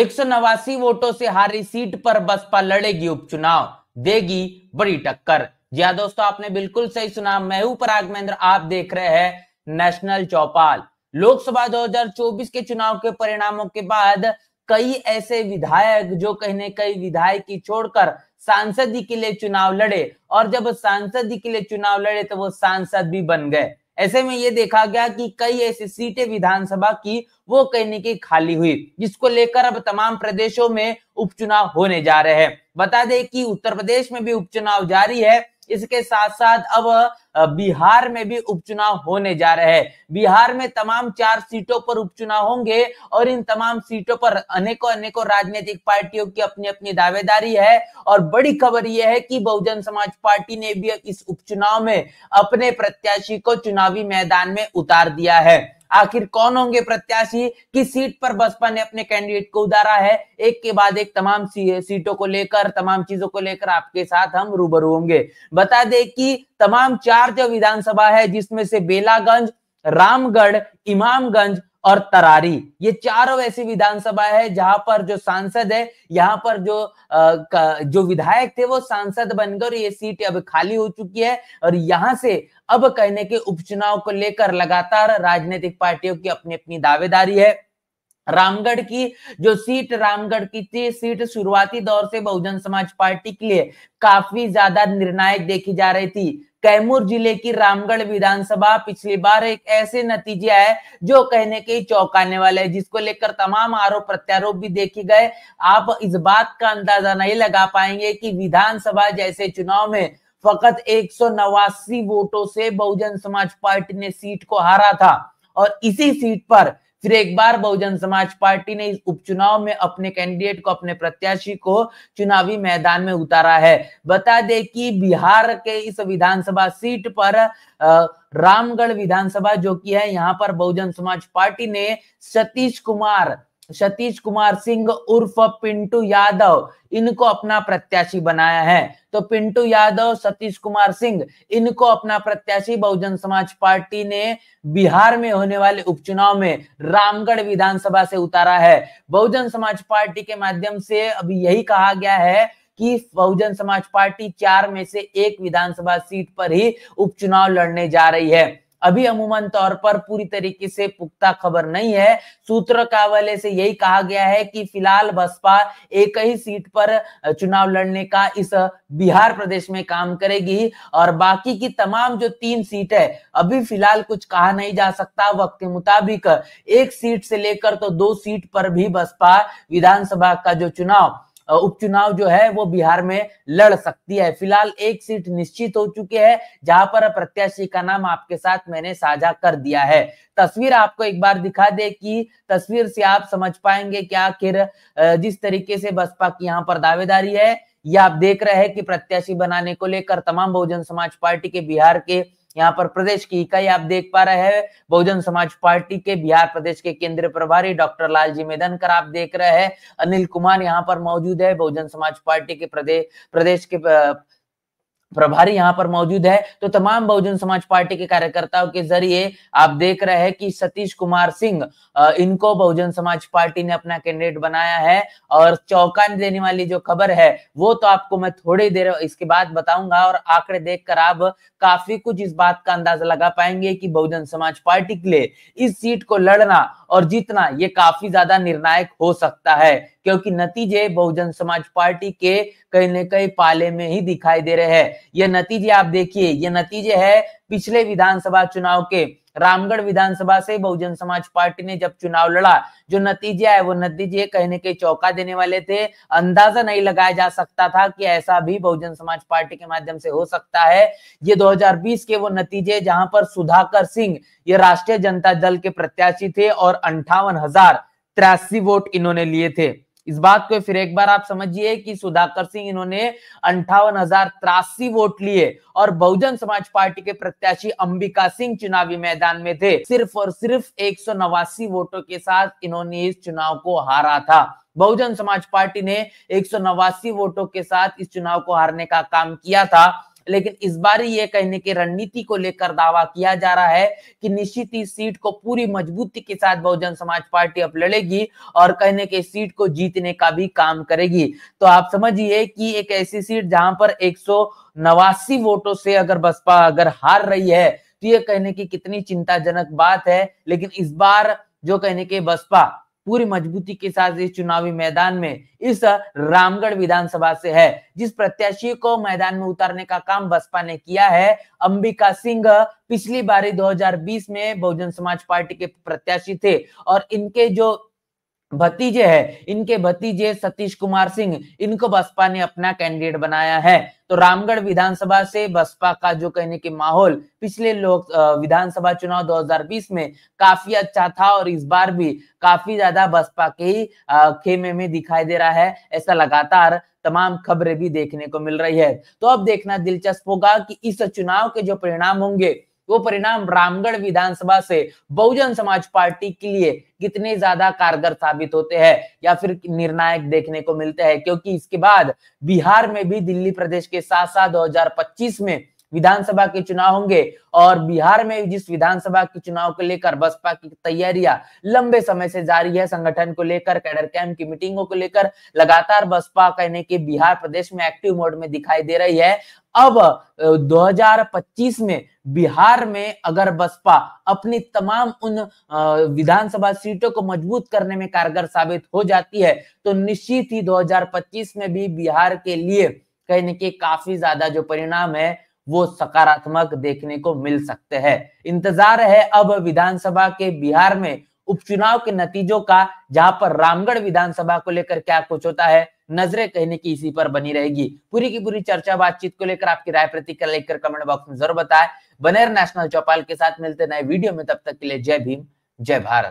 एक वोटों से हारी सीट पर बसपा लड़ेगी उपचुनाव देगी बड़ी टक्कर जी हाँ दोस्तों आपने बिल्कुल सही सुना मैं हूं पराग महेंद्र आप देख रहे हैं नेशनल चौपाल लोकसभा 2024 के चुनाव के परिणामों के बाद कई ऐसे विधायक जो कहीं कई विधायक की छोड़कर सांसद के लिए चुनाव लड़े और जब सांसद के लिए चुनाव लड़े तो वो सांसद भी बन गए ऐसे में ये देखा गया कि कई ऐसी सीटें विधानसभा की वो कहने की खाली हुई जिसको लेकर अब तमाम प्रदेशों में उपचुनाव होने जा रहे हैं बता दें कि उत्तर प्रदेश में भी उपचुनाव जारी है इसके साथ साथ अब बिहार में भी उपचुनाव होने जा रहे हैं बिहार में तमाम चार सीटों पर उपचुनाव होंगे और इन तमाम सीटों पर अनेकों अनेकों राजनीतिक पार्टियों की अपनी अपनी दावेदारी है और बड़ी खबर यह है कि बहुजन समाज पार्टी ने भी इस उपचुनाव में अपने प्रत्याशी को चुनावी मैदान में उतार दिया है आखिर कौन होंगे प्रत्याशी किस सीट पर बसपा ने अपने कैंडिडेट को उतारा है एक के बाद एक तमाम सीटों को लेकर तमाम चीजों को लेकर आपके साथ हम रूबरू होंगे बता दें कि तमाम चार जो विधानसभा है जिसमें से बेलागंज रामगढ़ इमामगंज और तरारी ये चारों ऐसी विधानसभा है जहां पर जो सांसद है यहाँ पर जो आ, जो विधायक थे वो सांसद बनकर ये सीट अब खाली हो चुकी है और यहाँ से अब कहने के उपचुनाव को लेकर लगातार राजनीतिक पार्टियों की अपनी अपनी दावेदारी है रामगढ़ की जो सीट रामगढ़ की थी सीट शुरुआती दौर से बहुजन समाज पार्टी के लिए काफी ज्यादा निर्णायक देखी जा रही थी कैमूर जिले की रामगढ़ विधानसभा पिछली बार एक ऐसे नतीजे आए जो कहने के ही चौंकाने वाले है जिसको लेकर तमाम आरोप प्रत्यारोप भी देखे गए आप इस बात का अंदाजा नहीं लगा पाएंगे कि विधानसभा जैसे चुनाव में फकत एक वोटों से बहुजन समाज पार्टी ने सीट को हारा था और इसी सीट पर फिर एक बार बहुजन समाज पार्टी ने इस उपचुनाव में अपने कैंडिडेट को अपने प्रत्याशी को चुनावी मैदान में उतारा है बता दे कि बिहार के इस विधानसभा सीट पर रामगढ़ विधानसभा जो की है यहाँ पर बहुजन समाज पार्टी ने सतीश कुमार सतीश कुमार सिंह उर्फ पिंटू यादव इनको अपना प्रत्याशी बनाया है तो पिंटू यादव सतीश कुमार सिंह इनको अपना प्रत्याशी बहुजन समाज पार्टी ने बिहार में होने वाले उपचुनाव में रामगढ़ विधानसभा से उतारा है बहुजन समाज पार्टी के माध्यम से अभी यही कहा गया है कि बहुजन समाज पार्टी चार में से एक विधानसभा सीट पर ही उपचुनाव लड़ने जा रही है अभी अमूमन तौर पर पूरी तरीके से पुख्ता खबर नहीं है सूत्र का से यही कहा गया है कि फिलहाल बसपा एक ही सीट पर चुनाव लड़ने का इस बिहार प्रदेश में काम करेगी और बाकी की तमाम जो तीन सीट है अभी फिलहाल कुछ कहा नहीं जा सकता वक्त के मुताबिक एक सीट से लेकर तो दो सीट पर भी बसपा विधानसभा का जो चुनाव उपचुनाव जो है वो बिहार में लड़ सकती है फिलहाल एक सीट निश्चित हो चुकी है जहां पर प्रत्याशी का नाम आपके साथ मैंने साझा कर दिया है तस्वीर आपको एक बार दिखा दे कि तस्वीर से आप समझ पाएंगे कि आखिर जिस तरीके से बसपा की यहाँ पर दावेदारी है या आप देख रहे हैं कि प्रत्याशी बनाने को लेकर तमाम बहुजन समाज पार्टी के बिहार के यहाँ पर प्रदेश की इकाई आप देख पा रहे हैं बहुजन समाज पार्टी के बिहार प्रदेश के केंद्रीय प्रभारी डॉक्टर लालजी मेदनकर आप देख रहे हैं अनिल कुमार यहाँ पर मौजूद है बहुजन समाज पार्टी के प्रदेश प्रदेश के प्रभारी यहाँ पर मौजूद है तो तमाम बहुजन समाज पार्टी के कार्यकर्ताओं के जरिए आप देख रहे हैं कि सतीश कुमार सिंह इनको बहुजन समाज पार्टी ने अपना कैंडिडेट बनाया है और चौंकाने देने वाली जो खबर है वो तो आपको मैं थोड़ी देर इसके बाद बताऊंगा और आंकड़े देखकर आप काफी कुछ इस बात का अंदाजा लगा पाएंगे कि बहुजन समाज पार्टी के लिए इस सीट को लड़ना और जीतना ये काफी ज्यादा निर्णायक हो सकता है क्योंकि नतीजे बहुजन समाज पार्टी के कहीं न कहीं पाले में ही दिखाई दे रहे हैं ये नतीजे आप देखिए ये नतीजे है पिछले विधानसभा चुनाव के रामगढ़ विधानसभा से बहुजन समाज पार्टी ने जब चुनाव लड़ा जो नतीजे आए वो नतीजे कहने के चौका देने वाले थे अंदाजा नहीं लगाया जा सकता था कि ऐसा भी बहुजन समाज पार्टी के माध्यम से हो सकता है ये 2020 के वो नतीजे जहां पर सुधाकर सिंह ये राष्ट्रीय जनता दल के प्रत्याशी थे और अंठावन हजार तिरासी वोट इन्होंने लिए थे इस बात को फिर एक बार आप समझिए कि सुधाकर सिंह इन्होंने अंठावन वोट लिए और बहुजन समाज पार्टी के प्रत्याशी अंबिका सिंह चुनावी मैदान में थे सिर्फ और सिर्फ एक वोटों के साथ इन्होंने इस चुनाव को हारा था बहुजन समाज पार्टी ने एक वोटों के साथ इस चुनाव को हारने का काम किया था लेकिन इस बार ये कहने की रणनीति को लेकर दावा किया जा रहा है कि निश्चित इस सीट को पूरी मजबूती के साथ बहुजन समाज पार्टी अब लड़ेगी और कहने के सीट को जीतने का भी काम करेगी तो आप समझिए कि एक ऐसी सीट जहां पर एक नवासी वोटों से अगर बसपा अगर हार रही है तो ये कहने की कितनी चिंताजनक बात है लेकिन इस बार जो कहने के बसपा पूरी मजबूती के साथ इस चुनावी मैदान में इस रामगढ़ विधानसभा से है जिस प्रत्याशी को मैदान में उतारने का काम बसपा ने किया है अंबिका सिंह पिछली बारी 2020 में बहुजन समाज पार्टी के प्रत्याशी थे और इनके जो भतीजे है इनके भतीजे सतीश कुमार सिंह इनको बसपा ने अपना कैंडिडेट बनाया है तो रामगढ़ विधानसभा से बसपा का जो कहने के माहौल पिछले लोक विधानसभा चुनाव 2020 में काफी अच्छा था और इस बार भी काफी ज्यादा बसपा के ही खेमे में दिखाई दे रहा है ऐसा लगातार तमाम खबरें भी देखने को मिल रही है तो अब देखना दिलचस्प होगा कि इस चुनाव के जो परिणाम होंगे वो परिणाम रामगढ़ विधानसभा से बहुजन समाज पार्टी के लिए कितने ज्यादा कारगर साबित होते हैं या फिर निर्णायक देखने को मिलते हैं क्योंकि इसके बाद बिहार में भी दिल्ली प्रदेश के साथ साथ 2025 में विधानसभा के चुनाव होंगे और बिहार में जिस विधानसभा के चुनाव को लेकर बसपा की तैयारियां लंबे समय से जारी है संगठन को लेकर कैडर कैंप की मीटिंगों को लेकर लगातार बसपा कहने के बिहार प्रदेश में एक्टिव मोड में दिखाई दे रही है अब 2025 में बिहार में अगर बसपा अपनी तमाम उन विधानसभा सीटों को मजबूत करने में कारगर साबित हो जाती है तो निश्चित ही 2025 में भी बिहार के लिए कहने के काफी ज्यादा जो परिणाम है वो सकारात्मक देखने को मिल सकते हैं इंतजार है अब विधानसभा के बिहार में उपचुनाव के नतीजों का जहां पर रामगढ़ विधानसभा को लेकर क्या कुछ होता है नजरें कहने की इसी पर बनी रहेगी पूरी की पूरी चर्चा बातचीत को लेकर आपकी राय प्रतिक्रिया लेकर कमेंट बॉक्स में जरूर बताएं बनेर नेशनल चौपाल के साथ मिलते नए वीडियो में तब तक के लिए जय भीम जय भारत